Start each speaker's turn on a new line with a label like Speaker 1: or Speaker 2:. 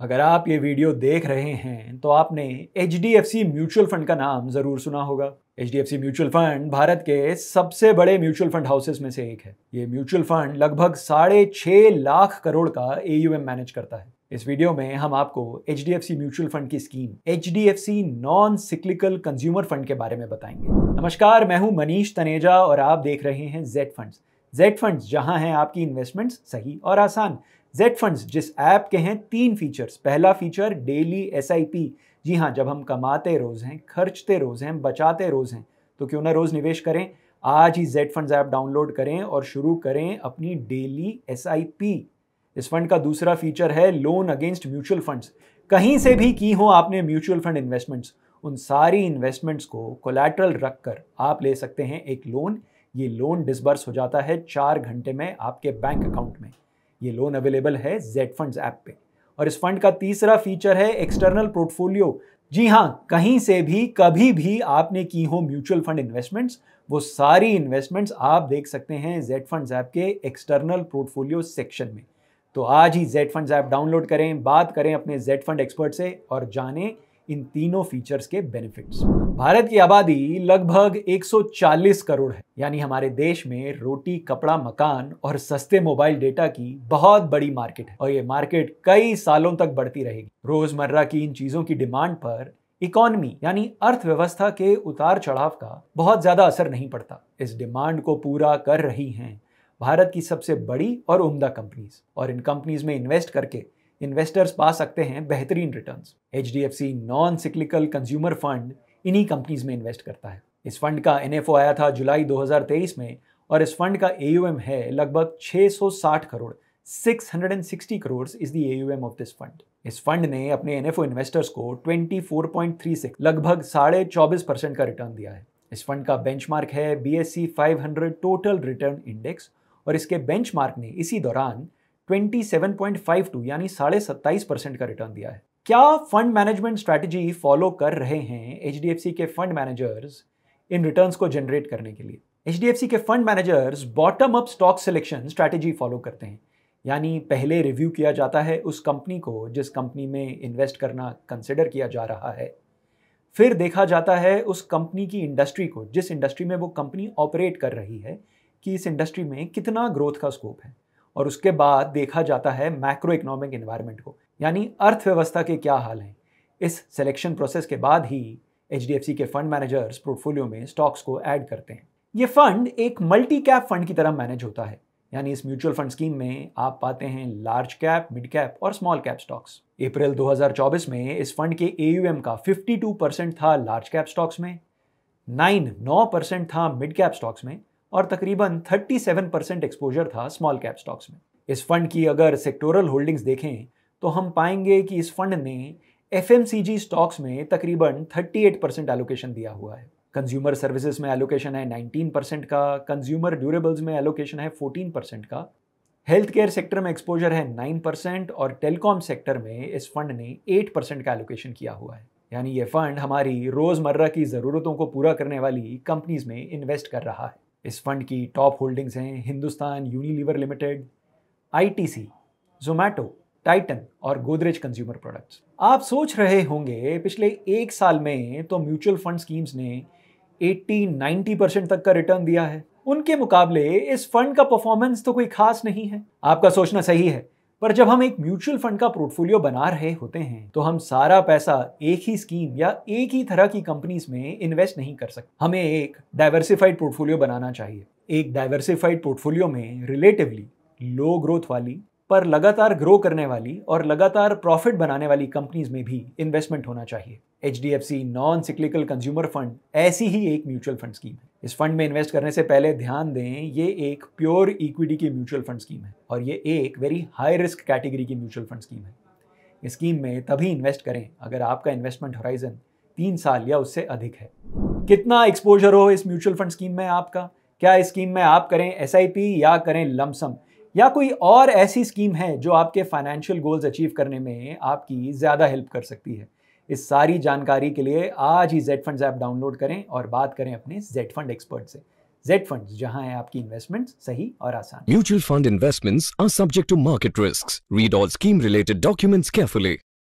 Speaker 1: अगर आप ये वीडियो देख रहे हैं तो आपने H D F C mutual fund का नाम ज़रूर सुना होगा H D F C mutual fund Bharat के सबसे बड़े म्यूचुअल फंड हाउसेस में से एक है ये म्यूचुअल फंड लगभग साढ़े छह लाख करोड़ का ए मैनेज करता है इस वीडियो में हम आपको H D F C mutual fund की scheme H D F C non cyclical consumer fund के बारे में बताएंगे नमस्कार मैं हूं मनीष तनेजा और आप देख रहे हैं जेड फंड जेड फंड जहां हैं आपकी इन्वेस्टमेंट्स सही और आसान जेड फंड्स जिस ऐप के हैं तीन फीचर्स पहला फीचर डेली एस जी हाँ जब हम कमाते रोज़ हैं खर्चते रोज़ हैं बचाते रोज़ हैं तो क्यों ना रोज़ निवेश करें आज ही जेड फंड ऐप डाउनलोड करें और शुरू करें अपनी डेली एस इस फंड का दूसरा फीचर है लोन अगेंस्ट म्यूचुअल फंड्स कहीं से भी की हो आपने म्यूचुअल फंड इन्वेस्टमेंट्स उन सारी इन्वेस्टमेंट्स को कोलेट्रल रख कर आप ले सकते हैं एक लोन ये लोन डिसबर्स हो जाता है चार घंटे में आपके बैंक अकाउंट में ये लोन अवेलेबल है जेड फंड ऐप पे और इस फंड का तीसरा फीचर है एक्सटर्नल पोर्टफोलियो जी हाँ कहीं से भी कभी भी आपने की हो म्यूचुअल फंड इन्वेस्टमेंट्स वो सारी इन्वेस्टमेंट्स आप देख सकते हैं जेड फंड ऐप के एक्सटर्नल पोर्टफोलियो सेक्शन में तो आज ही जेड फंड ऐप डाउनलोड करें बात करें अपने जेड फंड एक्सपर्ट से और जानें इन तीनों फीचर्स के बेनिफिट्स भारत की आबादी लगभग 140 करोड़ है यानी हमारे देश में रोटी कपड़ा मकान और सस्ते मोबाइल डेटा की बहुत बड़ी मार्केट है और ये मार्केट कई सालों तक बढ़ती रहेगी रोजमर्रा की इन चीजों की डिमांड पर इकोनमी यानी अर्थव्यवस्था के उतार चढ़ाव का बहुत ज्यादा असर नहीं पड़ता इस डिमांड को पूरा कर रही हैं भारत की सबसे बड़ी और उम्दा कंपनीज और इन कंपनीज में इन्वेस्ट करके इन्वेस्टर्स पा सकते हैं बेहतरीन return H D F C non cyclical consumer fund इन्हीं कंपनीज में इन्वेस्ट करता है इस फंड का एन एफ ओ आया था जुलाई दो हजार तेईस में और इस फंड का ए यू एम है लगभग सौ साठ crore six hundred and sixty crore is the A of this fund इस फंड ने अपने एन एफ ओ इन्वेस्टर्स को ट्वेंटी फोर पॉइंट थ्री 24.36 लगभग साढ़े चौबीस परसेंट का रिटर्न दिया है इस फंड का बेंच मार्क है B S C five hundred total return index और इसके बेंच मार्क ने इसी दौरान 27.52 यानी साढ़े सत्ताईस परसेंट का रिटर्न दिया है क्या फंड मैनेजमेंट स्ट्रैटेजी फॉलो कर रहे हैं एच के फंड मैनेजर्स इन रिटर्न्स को जनरेट करने के लिए H K fund managers bottom up stock selection strategy follow करते हैं यानी पहले रिव्यू किया जाता है उस कंपनी को जिस कंपनी में इन्वेस्ट करना कंसिडर किया जा रहा है फिर देखा जाता है उस कंपनी की इंडस्ट्री को जिस इंडस्ट्री में वो कंपनी ऑपरेट कर रही है कि इस इंडस्ट्री में कितना ग्रोथ का स्कोप है और उसके बाद देखा जाता है मैक्रो इकोनॉमिक इन्वायरमेंट को यानी अर्थव्यवस्था के क्या हाल हैं इस सिलेक्शन प्रोसेस के बाद ही H K fund managers portfolio में स्टॉक्स को ऐड करते हैं ये फंड एक मल्टी कैप फंड की तरह मैनेज होता है यानी इस म्यूचुअल फंड स्कीम में आप पाते हैं लार्ज कैप मिड कैप और स्मॉल कैप स्टॉक्स अप्रैल 2024 में इस फंड के एयूएम का 52 परसेंट था लार्ज कैप स्टॉक्स में नाइन नौ परसेंट था मिड कैप स्टॉक्स में और तकरीबन 37 परसेंट एक्सपोजर था स्मॉल कैप स्टॉक्स में इस फंड की अगर सेक्टोरल होल्डिंग्स देखें तो हम पाएंगे कि इस फंड ने एफ स्टॉक्स में तकरीबन 38 परसेंट एलोकेशन दिया हुआ है कंज्यूमर सर्विसेज में एलोकेशन है 19 परसेंट का कंज्यूमर ड्यूरेबल्स में एलोकेशन है 14 परसेंट का हेल्थ केयर सेक्टर में एक्सपोजर है 9 परसेंट और टेलीकॉम सेक्टर में इस फंड ने 8 परसेंट का एलोकेशन किया हुआ है यानी ये फंड हमारी रोज़मर्रा की ज़रूरतों को पूरा करने वाली कंपनीज में इन्वेस्ट कर रहा है इस फंड की टॉप होल्डिंग्स हैं Hindustan Unilever Limited ITC, Zomato Titan और गोदरेज कंज्यूमर प्रोडक्ट्स आप सोच रहे होंगे पिछले एक साल में तो म्यूचुअल फंड स्कीम्स ने 80-90 परसेंट तक का रिटर्न दिया है उनके मुकाबले इस फंड का परफॉर्मेंस तो कोई खास नहीं है आपका सोचना सही है पर जब हम एक म्यूचुअल फंड का पोर्टफोलियो बना रहे होते हैं तो हम सारा पैसा एक ही स्कीम या एक ही तरह की कंपनीज में इन्वेस्ट नहीं कर सकते हमें एक डाइवर्सिफाइड पोर्टफोलियो बनाना चाहिए एक डाइवर्सिफाइड पोर्टफोलियो में रिलेटिवली लो ग्रोथ वाली पर लगातार ग्रो करने वाली और लगातार प्रॉफिट बनाने वाली कंपनीज में भी इन्वेस्टमेंट होना चाहिए H non cyclical consumer fund ऐसी ही एक म्यूचुअल फंड स्कीम है इस फंड में इन्वेस्ट करने से पहले ध्यान दें ये एक प्योर इक्विटी की म्यूचुअल फंड स्कीम है और ये एक वेरी हाई रिस्क कैटेगरी की म्यूचुअल फंड स्कीम है इस स्कीम में तभी इन्वेस्ट करें अगर आपका इन्वेस्टमेंट होराइजन तीन साल या उससे अधिक है कितना एक्सपोजर हो इस म्यूचुअल फंड स्कीम में आपका क्या इस स्कीम में आप करें एस या करें लमसम या कोई और ऐसी स्कीम है जो आपके फाइनेंशियल गोल्स अचीव करने में आपकी ज़्यादा हेल्प कर सकती है इस सारी जानकारी के लिए आज ही जेड फंड ऐप डाउनलोड करें और बात करें अपने जेड फंड एक्सपर्ट से जेड फंड जहां है आपकी इन्वेस्टमेंट सही और आसान mutual fund investments are subject to market risk read all scheme related documents carefully